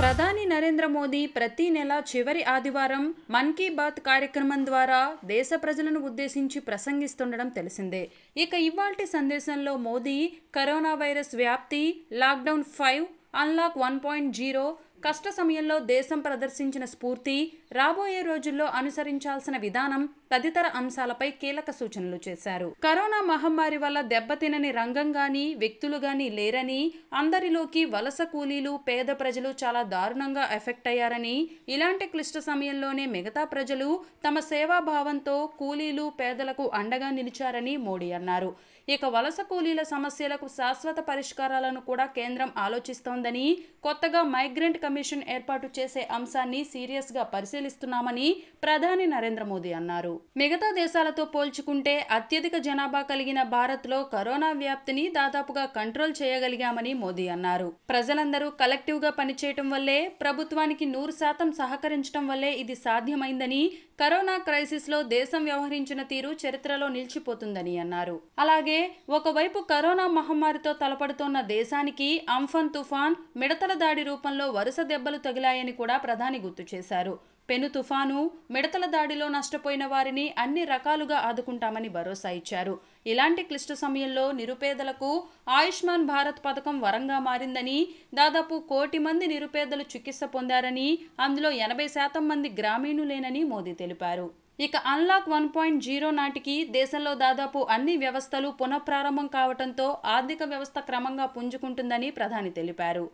ప్రధాని నరేంద్ర మోదీ ప్రతి నెల చివరి ఆదివారం మన్ కీ బాత్ కార్యక్రమం ద్వారా దేశ ప్రజలను ఉద్దేశించి ప్రసంగిస్తుండడం తెలిసిందే ఇక ఇవాల్టి సందేశంలో మోదీ కరోనా వైరస్ వ్యాప్తి lockdown five unlock one point zero కష్ట సమయంలో దేశం ప్రదర్శించిన స్ఫూర్తి రాబోయే రోజుల్లో అనుసరించాల్సిన విధానం తదితర అంశాలపై కీలక సూచనలు చేశారు కరోనా మహమ్మారి వల్ల దెబ్బతినని రంగం గాని వ్యక్తులు గాని లేరని అందరిలోకి వలస కూలీలు పేద ప్రజలు చాలా దారుణంగా ఎఫెక్ట్ అయ్యారని ఇలాంటి క్లిష్ట సమయంలోనే మిగతా ప్రజలు తమ సేవాభావంతో కూలీలు పేదలకు అండగా నిలిచారని మోడీ అన్నారు ఇక వలస కూలీల సమస్యలకు శాశ్వత పరిష్కారాలను కూడా కేంద్రం ఆలోచిస్తోందని కొత్తగా మైగ్రెంట్ కమిషన్ ఏర్పాటు చేసే అంశాన్ని సీరియస్ గా పరిశీలిస్తున్నామని ప్రధాని నరేంద్ర మోదీ అన్నారు మిగతా దేశాలతో పోల్చుకుంటే అత్యధిక జనాభా కలిగిన భారత్ లో కరోనా వ్యాప్తిని దాదాపుగా కంట్రోల్ చేయగలిగామని మోదీ అన్నారు ప్రజలందరూ కలెక్టివ్ గా పనిచేయటం వల్లే ప్రభుత్వానికి నూరు శాతం సహకరించడం వల్లే ఇది సాధ్యమైందని కరోనా క్రైసిస్ లో దేశం వ్యవహరించిన తీరు చరిత్రలో నిలిచిపోతుందని అన్నారు అలాగే ఒకవైపు కరోనా మహమ్మారితో తలపడుతోన్న దేశానికి అంఫన్ తుఫాన్ మిడతల దాడి రూపంలో వరుస దెబ్బలు తగిలాయని కూడా ప్రధాని గుర్తు చేశారు పెను తుఫాను మిడతల దాడిలో నష్టపోయిన వారిని అన్ని రకాలుగా ఆదుకుంటామని భరోసా ఇచ్చారు ఇలాంటి క్లిష్ట సమయంలో నిరుపేదలకు ఆయుష్మాన్ భారత్ పథకం వరంగా మారిందని దాదాపు కోటి మంది నిరుపేదలు చికిత్స పొందారని అందులో ఎనభై శాతం మంది గ్రామీణులేనని మోదీ తెలిపారు ఇక అన్లాక్ వన్ పాయింట్ జీరో నాటికి దేశంలో దాదాపు అన్ని వ్యవస్థలు పునఃప్రారంభం కావడంతో ఆర్థిక వ్యవస్థ క్రమంగా పుంజుకుంటుందని ప్రధాని తెలిపారు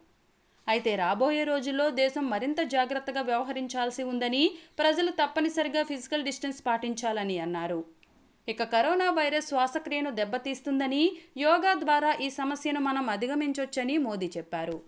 అయితే రాబోయే రోజుల్లో దేశం మరింత జాగ్రత్తగా వ్యవహరించాల్సి ఉందని ప్రజలు తప్పనిసరిగా ఫిజికల్ డిస్టెన్స్ పాటించాలని అన్నారు ఇక కరోనా వైరస్ శ్వాసక్రియను దెబ్బతీస్తుందని యోగా ద్వారా ఈ సమస్యను మనం అధిగమించొచ్చని మోదీ చెప్పారు